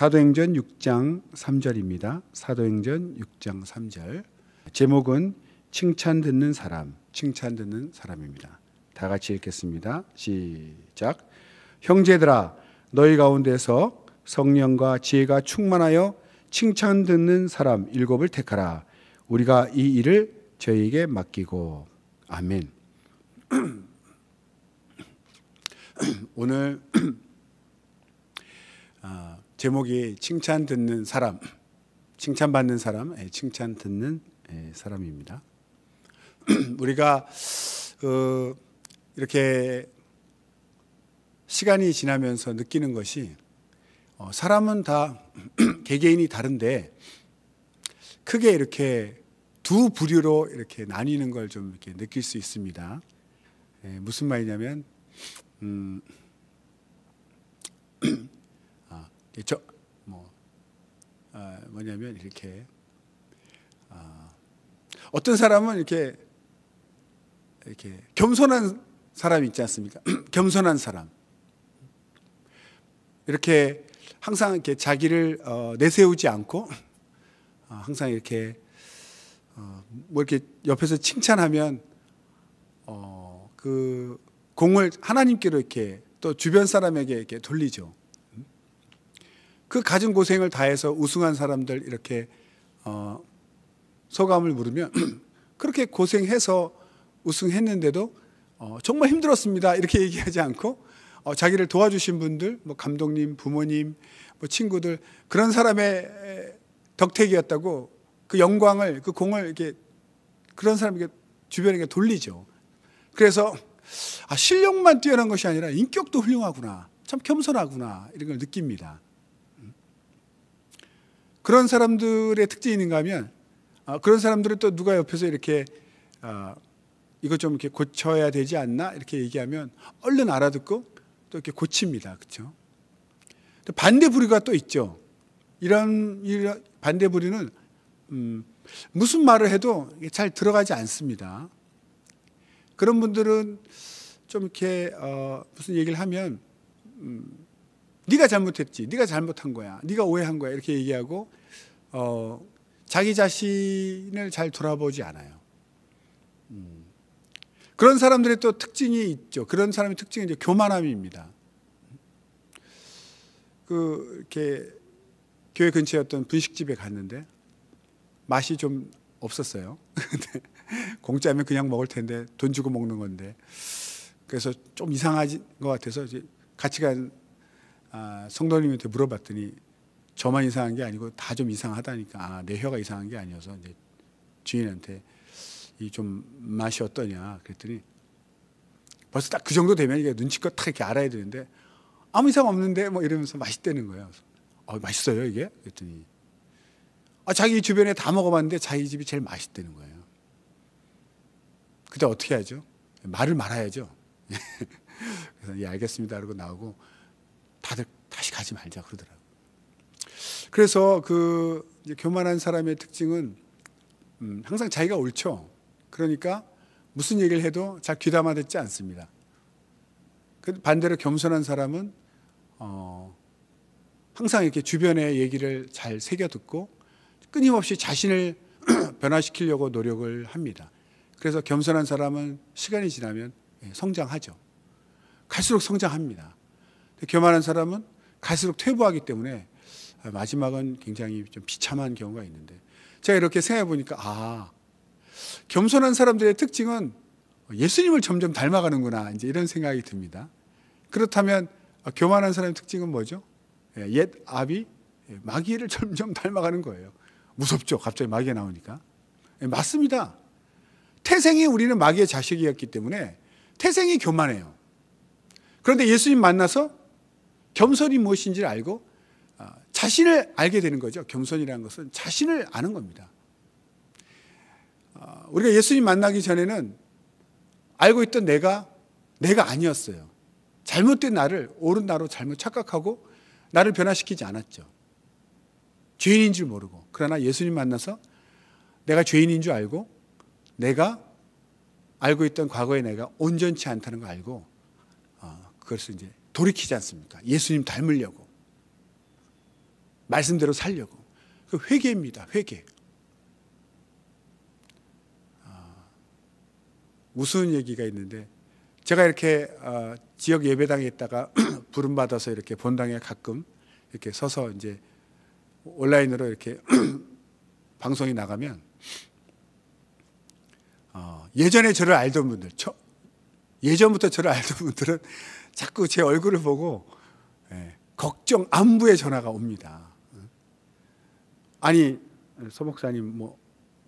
사도행전 6장 3절입니다. 사도행전 6장 3절. 제목은 칭찬 듣는 사람, 칭찬 듣는 사람입니다. 다 같이 읽겠습니다. 시작. 형제들아, 너희 가운데서 성령과 지혜가 충만하여 칭찬 듣는 사람 일곱을 택하라. 우리가 이 일을 저희에게 맡기고. 아멘. 오늘 아, 제목이 칭찬 듣는 사람, 칭찬받는 사람, 예, 칭찬 듣는 예, 사람입니다. 우리가 어, 이렇게 시간이 지나면서 느끼는 것이 어, 사람은 다 개개인이 다른데 크게 이렇게 두 부류로 이렇게 나뉘는 걸 좀 이렇게 느낄 수 있습니다. 에, 예, 무슨 말이냐면 음, 저, 뭐, 아, 뭐냐면 이렇게 아, 어떤 사람은 이렇게 이렇게 겸손한 사람 있지 않습니까? 겸손한 사람 이렇게 항상 이렇게 자기를 어, 내세우지 않고 어, 항상 이렇게 어, 뭐 이렇게 옆에서 칭찬하면 어, 그 공을 하나님께로 이렇게 또 주변 사람에게 이렇게 돌리죠. 그 가진 고생을 다해서 우승한 사람들 이렇게 어, 소감을 물으면 그렇게 고생해서 우승했는데도 어, 정말 힘들었습니다 이렇게 얘기하지 않고 어, 자기를 도와주신 분들 뭐 감독님 부모님 뭐 친구들 그런 사람의 덕택이었다고 그 영광을 그 공을 이렇게 그런 사람에게 주변에게 돌리죠 그래서 아, 실력만 뛰어난 것이 아니라 인격도 훌륭하구나 참 겸손하구나 이런 걸 느낍니다. 그런 사람들의 특징인가 하면 아, 그런 사람들은 또 누가 옆에서 이렇게 아, 이거 좀 이렇게 고쳐야 되지 않나 이렇게 얘기하면 얼른 알아듣고 또 이렇게 고칩니다. 그렇죠? 반대 부류가 또 있죠. 이런, 이런 반대 부류는 음, 무슨 말을 해도 잘 들어가지 않습니다. 그런 분들은 좀 이렇게 어, 무슨 얘기를 하면 음, 네가 잘못했지, 네가 잘못한 거야, 네가 오해한 거야 이렇게 얘기하고 어, 자기 자신을 잘 돌아보지 않아요. 음. 그런 사람들의 또 특징이 있죠. 그런 사람의 특징이 이제 교만함입니다. 그 이렇게 교회 근처에 어떤 분식집에 갔는데 맛이 좀 없었어요. 공짜면 그냥 먹을 텐데 돈 주고 먹는 건데 그래서 좀이상하것 같아서 같이 간 아, 성도님한테 물어봤더니 저만 이상한 게 아니고 다 좀 이상하다니까 아, 내 혀가 이상한 게 아니어서 이제 주인한테 이 좀 맛이 어떠냐 그랬더니 벌써 딱 그 정도 되면 이게 눈치껏 딱 이렇게 알아야 되는데 아무 이상 없는데 뭐 이러면서 맛있대는 거예요. 어, 맛있어요 이게? 그랬더니 아, 자기 주변에 다 먹어봤는데 자기 집이 제일 맛있대는 거예요. 그때 어떻게 하죠? 말을 말아야죠. 그래서 예 알겠습니다 그러고 나오고 다들 다시 가지 말자 그러더라고요. 그래서 그 교만한 사람의 특징은 음, 항상 자기가 옳죠. 그러니까 무슨 얘기를 해도 잘 귀담아 듣지 않습니다. 그 반대로 겸손한 사람은 어, 항상 이렇게 주변의 얘기를 잘 새겨 듣고 끊임없이 자신을 변화시키려고 노력을 합니다. 그래서 겸손한 사람은 시간이 지나면 예, 성장하죠. 갈수록 성장합니다. 교만한 사람은 갈수록 퇴보하기 때문에 아, 마지막은 굉장히 좀 비참한 경우가 있는데 제가 이렇게 생각해 보니까 아 겸손한 사람들의 특징은 예수님을 점점 닮아가는구나 이제 이런 생각이 듭니다. 그렇다면 아, 교만한 사람의 특징은 뭐죠? 예, 옛 아비 예, 마귀를 점점 닮아가는 거예요. 무섭죠. 갑자기 마귀가 나오니까. 예, 맞습니다. 태생이 우리는 마귀의 자식이었기 때문에 태생이 교만해요. 그런데 예수님 만나서 겸손이 무엇인지를 알고 자신을 알게 되는 거죠. 겸손이라는 것은 자신을 아는 겁니다. 어, 우리가 예수님 만나기 전에는 알고 있던 내가 내가 아니었어요. 잘못된 나를 옳은 나로 잘못 착각하고 나를 변화시키지 않았죠. 죄인인 줄 모르고 그러나 예수님 만나서 내가 죄인인 줄 알고 내가 알고 있던 과거의 내가 온전치 않다는 걸 알고 어, 그것을 이제 돌이키지 않습니까? 예수님 닮으려고 말씀대로 살려고. 그 회개입니다. 회개. 아, 무슨 얘기가 있는데 제가 이렇게 아, 지역 예배당에 있다가 부름 받아서 이렇게 본당에 가끔 이렇게 서서 이제 온라인으로 이렇게 방송이 나가면 어, 예전에 저를 알던 분들, 저, 예전부터 저를 알던 분들은 자꾸 제 얼굴을 보고 예, 걱정 안부의 전화가 옵니다. 아니 소목사님 뭐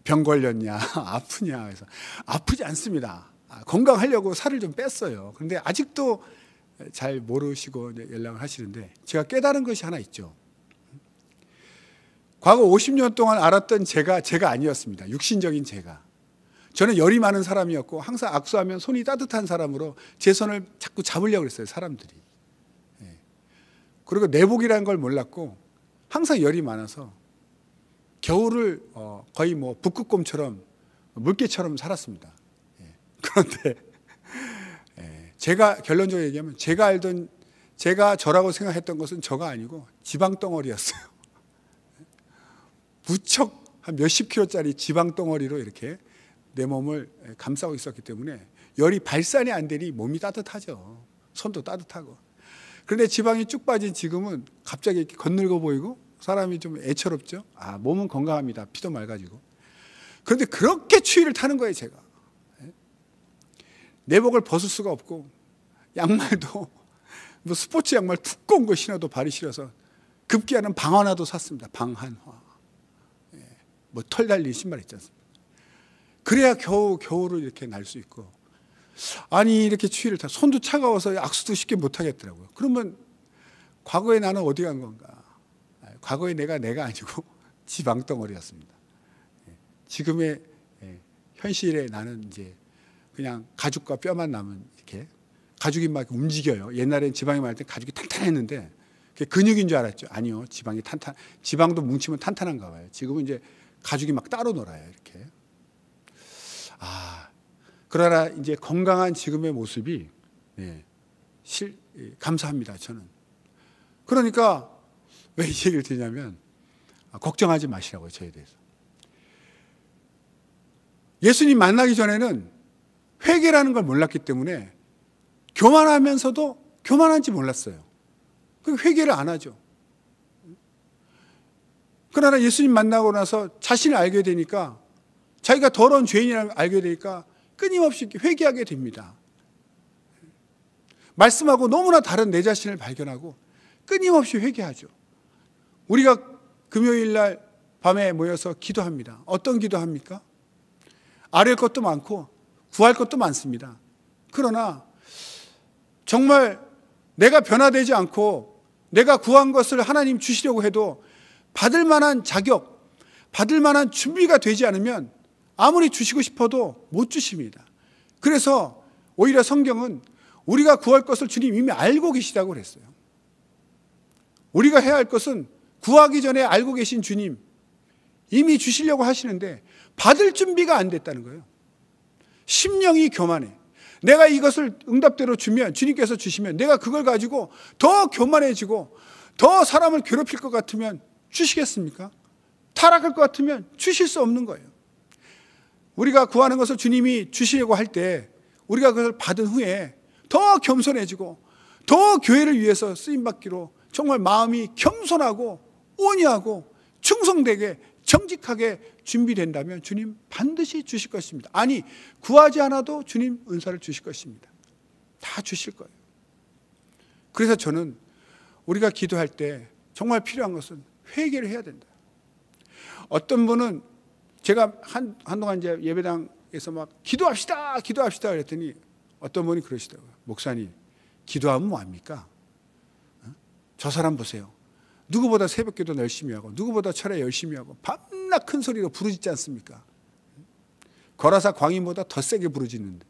병 걸렸냐 아프냐 해서 아프지 않습니다. 아, 건강하려고 살을 좀 뺐어요. 그런데 아직도 잘 모르시고 연락을 하시는데 제가 깨달은 것이 하나 있죠. 과거 50년 동안 알았던 제가 제가 아니었습니다. 육신적인 제가. 저는 열이 많은 사람이었고 항상 악수하면 손이 따뜻한 사람으로 제 손을 자꾸 잡으려고 그어요 사람들이. 예. 그리고 내복이라는 걸 몰랐고 항상 열이 많아서 겨울을 어, 거의 뭐 북극곰처럼 물개처럼 살았습니다. 예. 그런데 예. 제가 결론적으로 얘기하면 제가 알던 제가 저라고 생각했던 것은 저가 아니고 지방 덩어리였어요. 무척 한 몇십 킬로짜리 지방 덩어리로 이렇게 내 몸을 예, 감싸고 있었기 때문에 열이 발산이 안 되니 몸이 따뜻하죠. 손도 따뜻하고. 그런데 지방이 쭉 빠진 지금은 갑자기 이렇게 겉늙어 보이고 사람이 좀 애처롭죠? 아, 몸은 건강합니다. 피도 맑아지고. 그런데 그렇게 추위를 타는 거예요, 제가. 예? 내복을 벗을 수가 없고, 양말도, 뭐 스포츠 양말 두꺼운 거 신어도 발이 시려서 급기야는 방한화도 샀습니다. 방한화. 예. 뭐털 달린 신발 있지 않습니까? 그래야 겨우 겨울을 이렇게 날 수 있고. 아니, 이렇게 추위를 타. 손도 차가워서 악수도 쉽게 못 하겠더라고요. 그러면 과거에 나는 어디 간 건가? 과거의 내가 내가 아니고 지방덩어리였습니다. 예, 지금의 예, 현실에 나는 이제 그냥 가죽과 뼈만 남은 이렇게 가죽이 막 움직여요. 옛날엔 지방이 많을 때 가죽이 탄탄했는데 그게 근육인 줄 알았죠. 아니요. 지방이 탄탄, 지방도 뭉치면 탄탄한가 봐요. 지금은 이제 가죽이 막 따로 놀아요. 이렇게. 아, 그러나 이제 건강한 지금의 모습이 예, 실, 예, 감사합니다. 저는. 그러니까 왜이 얘기를 드리냐면 아, 걱정하지 마시라고요. 저에 대해서. 예수님 만나기 전에는 회개라는 걸 몰랐기 때문에 교만하면서도 교만한지 몰랐어요. 회개를 안 하죠. 그러나 예수님 만나고 나서 자신을 알게 되니까 자기가 더러운 죄인이라는 알게 되니까 끊임없이 회개하게 됩니다. 말씀하고 너무나 다른 내 자신을 발견하고 끊임없이 회개하죠. 우리가 금요일 날 밤에 모여서 기도합니다. 어떤 기도합니까? 아뢰 것도 많고 구할 것도 많습니다. 그러나 정말 내가 변화되지 않고 내가 구한 것을 하나님 주시려고 해도 받을 만한 자격, 받을 만한 준비가 되지 않으면 아무리 주시고 싶어도 못 주십니다. 그래서 오히려 성경은 우리가 구할 것을 주님 이미 알고 계시다고 그랬어요. 우리가 해야 할 것은 구하기 전에 알고 계신 주님 이미 주시려고 하시는데 받을 준비가 안 됐다는 거예요. 심령이 교만해. 내가 이것을 응답대로 주면 주님께서 주시면 내가 그걸 가지고 더 교만해지고 더 사람을 괴롭힐 것 같으면 주시겠습니까? 타락할 것 같으면 주실 수 없는 거예요. 우리가 구하는 것을 주님이 주시려고 할 때 우리가 그것을 받은 후에 더 겸손해지고 더 교회를 위해서 쓰임 받기로 정말 마음이 겸손하고 온유하고 충성되게 정직하게 준비된다면 주님 반드시 주실 것입니다. 아니, 구하지 않아도 주님 은사를 주실 것입니다. 다 주실 거예요. 그래서 저는 우리가 기도할 때 정말 필요한 것은 회개를 해야 된다. 어떤 분은 제가 한, 한동안 이제 예배당에서 막 기도합시다! 기도합시다! 그랬더니 어떤 분이 그러시더라고요. 목사님, 기도하면 뭐합니까? 어? 저 사람 보세요. 누구보다 새벽기도 열심히 하고 누구보다 철야 열심히 하고 밤낮 큰 소리로 부르짖지 않습니까? 거라사 광인보다 더 세게 부르짖는데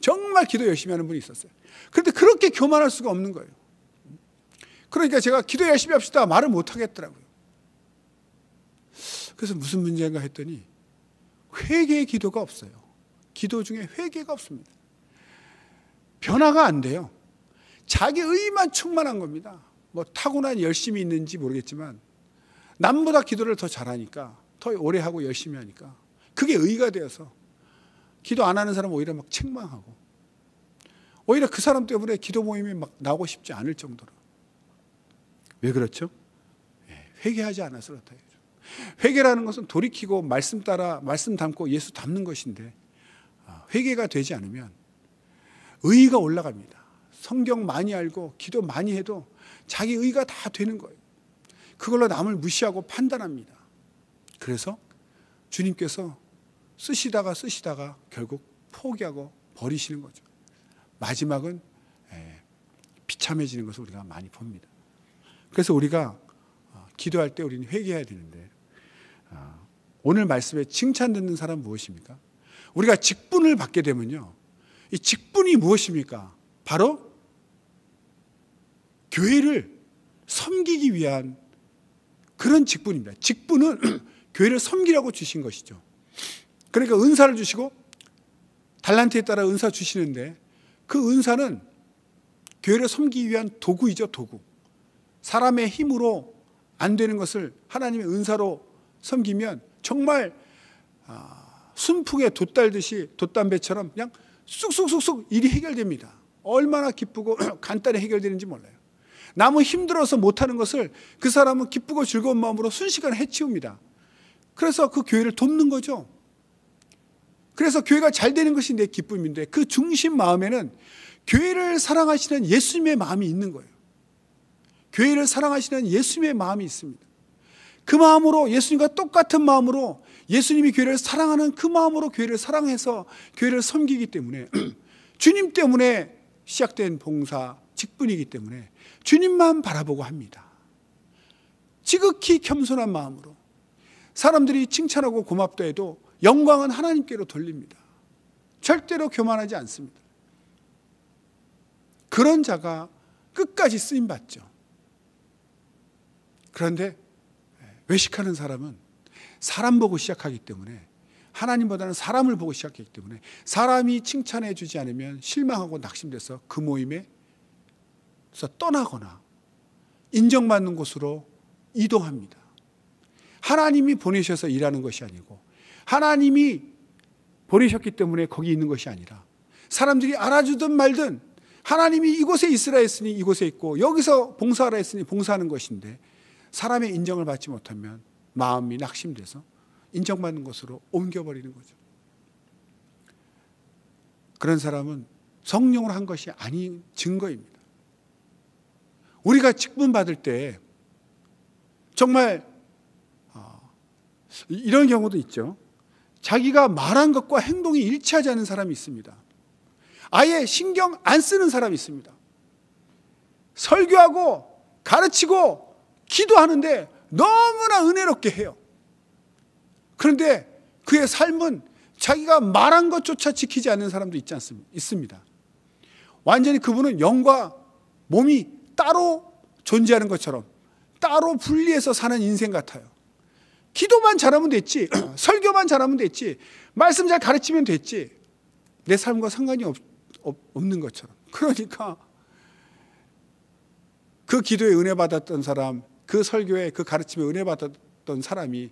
정말 기도 열심히 하는 분이 있었어요. 그런데 그렇게 교만할 수가 없는 거예요. 그러니까 제가 기도 열심히 합시다 말을 못 하겠더라고요. 그래서 무슨 문제인가 했더니 회개의 기도가 없어요. 기도 중에 회개가 없습니다. 변화가 안 돼요. 자기 의만 충만한 겁니다. 뭐 타고난 열심이 있는지 모르겠지만 남보다 기도를 더 잘하니까 더 오래 하고 열심히 하니까 그게 의가 의 되어서 기도 안 하는 사람 은 오히려 막 책망하고 오히려 그 사람 때문에 기도 모임이 막 나고 싶지 않을 정도로 왜 그렇죠? 예, 회개하지 않아서 그렇다. 회개라는 것은 돌이키고 말씀 따라 말씀 담고 예수 담는 것인데 아, 회개가 되지 않으면 의의가 올라갑니다. 성경 많이 알고 기도 많이 해도 자기 의가 다 되는 거예요. 그걸로 남을 무시하고 판단합니다. 그래서 주님께서 쓰시다가 쓰시다가 결국 포기하고 버리시는 거죠. 마지막은 예, 비참해지는 것을 우리가 많이 봅니다. 그래서 우리가 어, 기도할 때 우리는 회개해야 되는데 아, 오늘 말씀에 칭찬 듣는 사람 무엇입니까? 우리가 직분을 받게 되면요. 이 직분이 무엇입니까? 바로 교회를 섬기기 위한 그런 직분입니다. 직분은 교회를 섬기라고 주신 것이죠. 그러니까 은사를 주시고 달란트에 따라 은사 주시는데 그 은사는 교회를 섬기기 위한 도구이죠, 도구. 사람의 힘으로 안 되는 것을 하나님의 은사로 섬기면 정말 아, 순풍에 돛달듯이 돛담배처럼 그냥 쑥쑥쑥쑥 일이 해결됩니다. 얼마나 기쁘고 간단히 해결되는지 몰라요. 남은 힘들어서 못하는 것을 그 사람은 기쁘고 즐거운 마음으로 순식간에 해치웁니다. 그래서 그 교회를 돕는 거죠. 그래서 교회가 잘 되는 것이 내 기쁨인데 그 중심 마음에는 교회를 사랑하시는 예수님의 마음이 있는 거예요. 교회를 사랑하시는 예수님의 마음이 있습니다. 그 마음으로 예수님과 똑같은 마음으로 예수님이 교회를 사랑하는 그 마음으로 교회를 사랑해서 교회를 섬기기 때문에 주님 때문에 시작된 봉사, 직분이기 때문에 주님만 바라보고 합니다. 지극히 겸손한 마음으로 사람들이 칭찬하고 고맙다 해도 영광은 하나님께로 돌립니다. 절대로 교만하지 않습니다. 그런 자가 끝까지 쓰임 받죠. 그런데 외식하는 사람은 사람 보고 시작하기 때문에 하나님보다는 사람을 보고 시작했기 때문에 사람이 칭찬해 주지 않으면 실망하고 낙심돼서 그 모임에 떠나거나 인정받는 곳으로 이동합니다. 하나님이 보내셔서 일하는 것이 아니고 하나님이 보내셨기 때문에 거기 있는 것이 아니라 사람들이 알아주든 말든 하나님이 이곳에 있으라 했으니 이곳에 있고 여기서 봉사하라 했으니 봉사하는 것인데 사람의 인정을 받지 못하면 마음이 낙심돼서 인정받는 것으로 옮겨버리는 거죠. 그런 사람은 성령으로 한 것이 아닌 증거입니다. 우리가 직분 받을 때 정말 어, 이런 경우도 있죠. 자기가 말한 것과 행동이 일치하지 않는 사람이 있습니다. 아예 신경 안 쓰는 사람이 있습니다. 설교하고 가르치고 기도하는데 너무나 은혜롭게 해요. 그런데 그의 삶은 자기가 말한 것조차 지키지 않는 사람도 있지 않습니까? 있습니다. 완전히 그분은 영과 몸이 따로 존재하는 것처럼 따로 분리해서 사는 인생 같아요. 기도만 잘하면 됐지. 설교만 잘하면 됐지. 말씀 잘 가르치면 됐지. 내 삶과 상관이 없, 없, 없는 것처럼. 그러니까 그 기도에 은혜 받았던 사람, 그 설교에 그 가르침에 은혜 받았던 사람이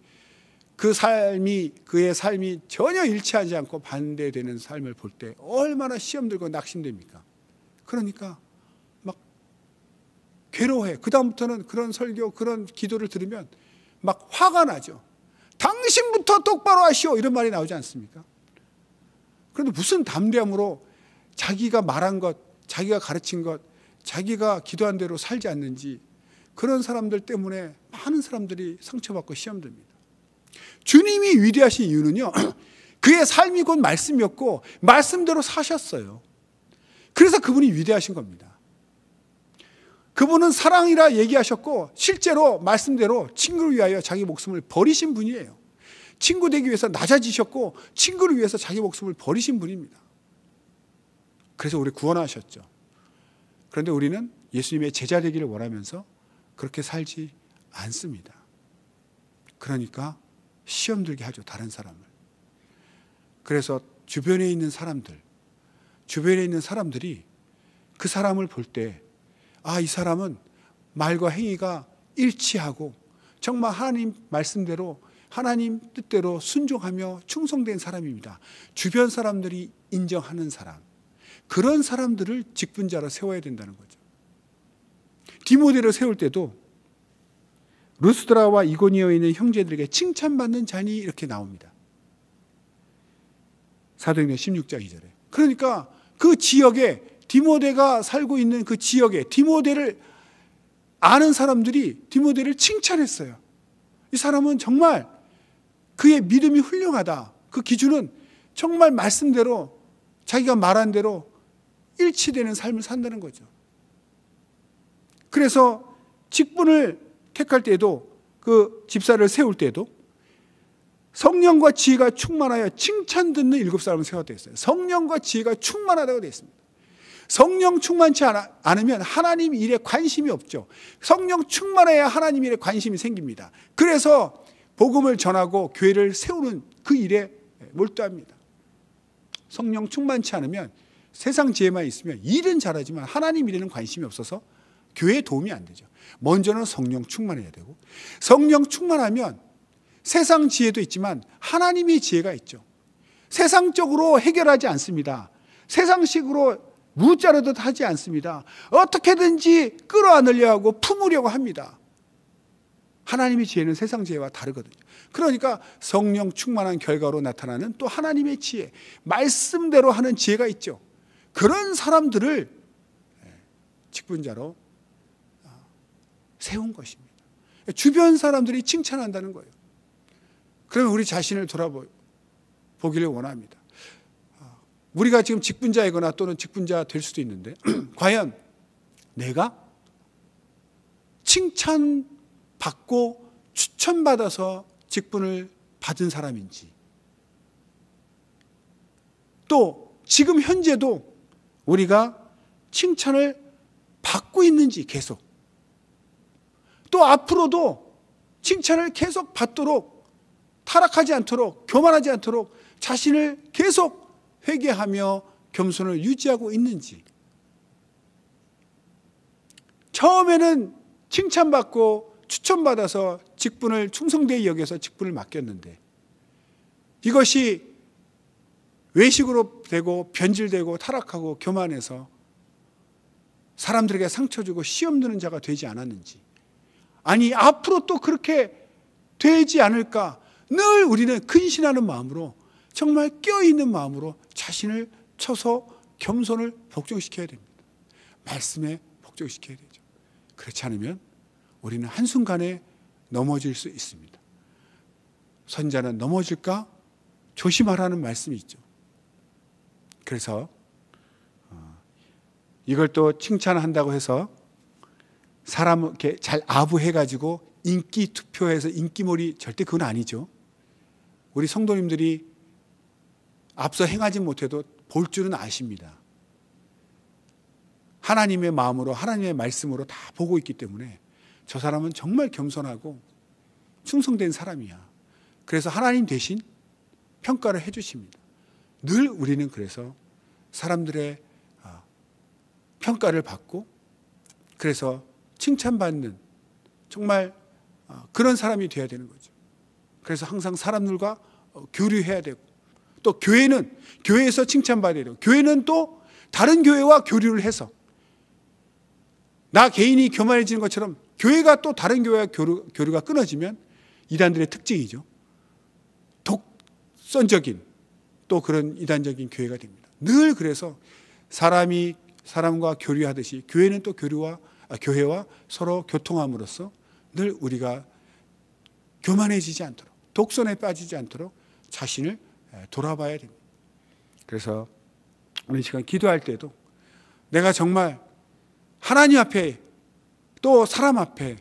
그 삶이 그의 삶이 전혀 일치하지 않고 반대되는 삶을 볼 때 얼마나 시험 들고 낙심됩니까? 그러니까 괴로워해. 그다음부터는 그런 설교, 그런 기도를 들으면 막 화가 나죠. 당신부터 똑바로 하시오. 이런 말이 나오지 않습니까? 그런데 무슨 담대함으로 자기가 말한 것, 자기가 가르친 것, 자기가 기도한 대로 살지 않는지 그런 사람들 때문에 많은 사람들이 상처받고 시험됩니다. 주님이 위대하신 이유는요, 그의 삶이 곧 말씀이었고, 말씀대로 사셨어요. 그래서 그분이 위대하신 겁니다. 그분은 사랑이라 얘기하셨고 실제로 말씀대로 친구를 위하여 자기 목숨을 버리신 분이에요. 친구 되기 위해서 낮아지셨고 친구를 위해서 자기 목숨을 버리신 분입니다. 그래서 우리 구원하셨죠. 그런데 우리는 예수님의 제자 되기를 원하면서 그렇게 살지 않습니다. 그러니까 시험 들게 하죠. 다른 사람을. 그래서 주변에 있는 사람들 주변에 있는 사람들이 그 사람을 볼때 아, 이 사람은 말과 행위가 일치하고 정말 하나님 말씀대로 하나님 뜻대로 순종하며 충성된 사람입니다. 주변 사람들이 인정하는 사람. 그런 사람들을 직분자로 세워야 된다는 거죠. 디모데를 세울 때도 루스드라와 이고니어에 있는 형제들에게 칭찬받는 잔이 이렇게 나옵니다. 사도행전 16장 2절에. 그러니까 그 지역에 디모데가 살고 있는 그 지역에 디모데를 아는 사람들이 디모데를 칭찬했어요. 이 사람은 정말 그의 믿음이 훌륭하다. 그 기준은 정말 말씀대로 자기가 말한 대로 일치되는 삶을 산다는 거죠. 그래서 직분을 택할 때도 그 집사를 세울 때도 성령과 지혜가 충만하여 칭찬 듣는 일곱 사람을 세웠다 했어요. 성령과 지혜가 충만하다고 되어 있습니다. 성령 충만치 않으면 하나님 일에 관심이 없죠. 성령 충만해야 하나님 일에 관심이 생깁니다. 그래서 복음을 전하고 교회를 세우는 그 일에 몰두합니다. 성령 충만치 않으면 세상 지혜만 있으면 일은 잘하지만 하나님 일에는 관심이 없어서 교회에 도움이 안 되죠. 먼저는 성령 충만해야 되고 성령 충만하면 세상 지혜도 있지만 하나님의 지혜가 있죠. 세상적으로 해결하지 않습니다. 세상식으로 무자로도 하지 않습니다. 어떻게든지 끌어안으려 하고 품으려고 합니다. 하나님의 지혜는 세상 지혜와 다르거든요. 그러니까 성령 충만한 결과로 나타나는 또 하나님의 지혜, 말씀대로 하는 지혜가 있죠. 그런 사람들을 예, 직분자로 아, 세운 것입니다. 주변 사람들이 칭찬한다는 거예요. 그러면 우리 자신을 돌아보기를 원합니다. 우리가 지금 직분자이거나 또는 직분자 될 수도 있는데 과연 내가 칭찬 받고 추천받아서 직분을 받은 사람인지 또 지금 현재도 우리가 칭찬을 받고 있는지 계속 또 앞으로도 칭찬을 계속 받도록 타락하지 않도록 교만하지 않도록 자신을 계속 회개하며 겸손을 유지하고 있는지. 처음에는 칭찬받고 추천받아서 직분을 충성되이 여겨서 직분을 맡겼는데 이것이 외식으로 되고 변질되고 타락하고 교만해서 사람들에게 상처 주고 시험 드는 자가 되지 않았는지 아니 앞으로 또 그렇게 되지 않을까 늘 우리는 근신하는 마음으로 정말 껴있는 마음으로 자신을 쳐서 겸손을 복종시켜야 됩니다. 말씀에 복종시켜야 되죠. 그렇지 않으면 우리는 한순간에 넘어질 수 있습니다. 선자는 넘어질까? 조심하라는 말씀이 있죠. 그래서 어, 이걸 또 칭찬한다고 해서 사람 이렇게 잘 아부해가지고 인기 투표해서 인기몰이 절대 그건 아니죠. 우리 성도님들이 앞서 행하지 못해도 볼 줄은 아십니다. 하나님의 마음으로 하나님의 말씀으로 다 보고 있기 때문에 저 사람은 정말 겸손하고 충성된 사람이야. 그래서 하나님 대신 평가를 해 주십니다. 늘 우리는 그래서 사람들의 아, 평가를 받고 그래서 칭찬받는 정말 아, 그런 사람이 되어야 되는 거죠. 그래서 항상 사람들과 어, 교류해야 되고 또 교회는 교회에서 칭찬받아야 되고 교회는 또 다른 교회와 교류를 해서 나 개인이 교만해지는 것처럼 교회가 또 다른 교회와 교류, 교류가 끊어지면 이단들의 특징이죠. 독선적인 또 그런 이단적인 교회가 됩니다. 늘 그래서 사람이 사람과 교류하듯이 교회는 또 교류와 아, 교회와 서로 교통함으로써 늘 우리가 교만해지지 않도록 독선에 빠지지 않도록 자신을 예, 돌아봐야 됩니다. 그래서 오늘 시간 기도할 때도 내가 정말 하나님 앞에 또 사람 앞에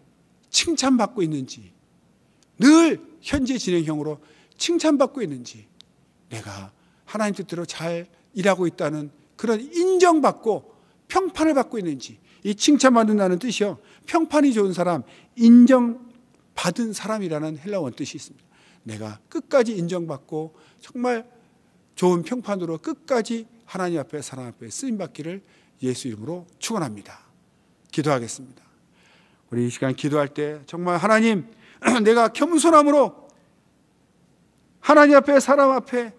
칭찬받고 있는지 늘 현재 진행형으로 칭찬받고 있는지 내가 하나님 뜻대로 잘 일하고 있다는 그런 인정받고 평판을 받고 있는지 이 칭찬받는다는 뜻이요 평판이 좋은 사람 인정받은 사람이라는 헬라원 뜻이 있습니다. 내가 끝까지 인정받고 정말 좋은 평판으로 끝까지 하나님 앞에 사람 앞에 쓰임 받기를 예수 이름으로 축원합니다. 기도하겠습니다. 우리 이 시간 기도할 때 정말 하나님 내가 겸손함으로 하나님 앞에 사람 앞에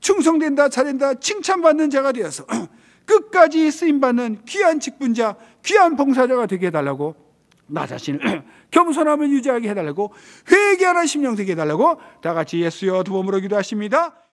충성된다 잘한다 칭찬받는 자가 되어서 끝까지 쓰임 받는 귀한 직분자 귀한 봉사자가 되게 해달라고 나 자신을 겸손하을 유지하게 해달라고 회개하는 심령 되게 해달라고 다 같이 예수여 두 몸으로 기도하십니다.